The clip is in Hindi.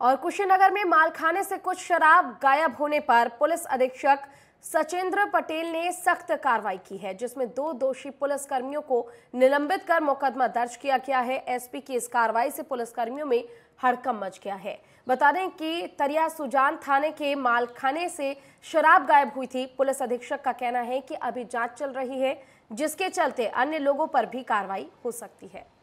और कुशीनगर में मालखाने से कुछ शराब गायब होने पर पुलिस अधीक्षक सचेंद्र पटेल ने सख्त कार्रवाई की है जिसमें दो दोषी पुलिसकर्मियों को निलंबित कर मुकदमा दर्ज किया गया है एसपी की इस कार्रवाई से पुलिसकर्मियों में हड़कम मच गया है बता दें कि तरिया सुजान थाने के मालखाने से शराब गायब हुई थी पुलिस अधीक्षक का कहना है कि अभी जांच चल रही है जिसके चलते अन्य लोगों पर भी कार्रवाई हो सकती है